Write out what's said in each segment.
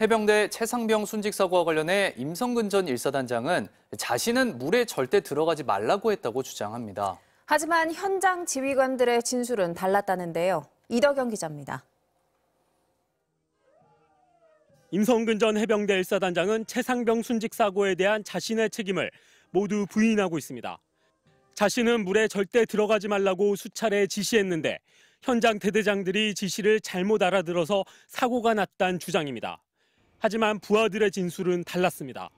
해병대 최상병 순직 사고와 관련해 임성근 전 일사단장은 자신은 물에 절대 들어가지 말라고 했다고 주장합니다. 하지만 현장 지휘관들의 진술은 달랐다는데요. 이덕영 기자입니다. 임성근 전 해병대 일사단장은 최상병 순직 사고에 대한 자신의 책임을 모두 부인하고 있습니다. 자신은 물에 절대 들어가지 말라고 수차례 지시했는데 현장 대대장들이 지시를 잘못 알아들어서 사고가 났다는 주장입니다. 하지만 부하들의 진술은 달랐습니다.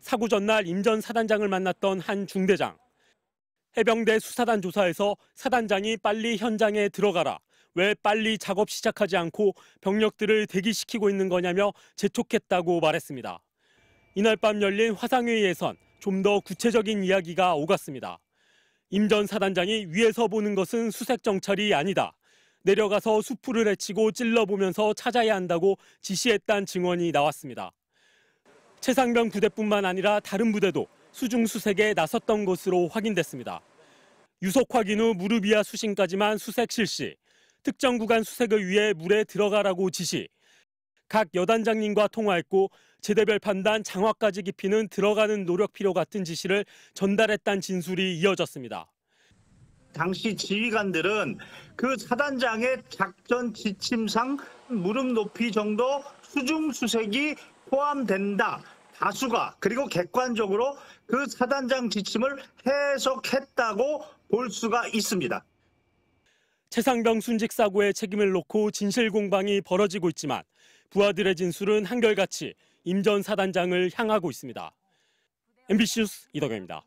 사고 전날 임전 사단장을 만났던 한 중대장. 해병대 수사단 조사에서 사단장이 빨리 현장에 들어가라. 왜 빨리 작업 시작하지 않고 병력들을 대기시키고 있는 거냐며 재촉했다고 말했습니다. 이날 밤 열린 화상회의에선 좀 더 구체적인 이야기가 오갔습니다. 임전 사단장이 위에서 보는 것은 수색정찰이 아니다. 내려가서 수풀을 헤치고 찔러보면서 찾아야 한다고 지시했다는 증언이 나왔습니다. 최상병 부대뿐만 아니라 다른 부대도 수중수색에 나섰던 것으로 확인됐습니다. 유속 확인 후 무릎 이하 수심까지만 수색 실시, 특정 구간 수색을 위해 물에 들어가라고 지시, 각 여단장님과 통화했고 제대별 판단 장화까지 깊이는 들어가는 노력 필요 같은 지시를 전달했다는 진술이 이어졌습니다. 당시 지휘관들은 그 사단장의 작전 지침상 무릎 높이 정도 수중 수색이 포함된다. 다수가 그리고 객관적으로 그 사단장 지침을 해석했다고 볼 수가 있습니다. 최상병 순직 사고의 책임을 놓고 진실 공방이 벌어지고 있지만 부하들의 진술은 한결같이 임전 사단장을 향하고 있습니다. MBC 뉴스 이덕영입니다.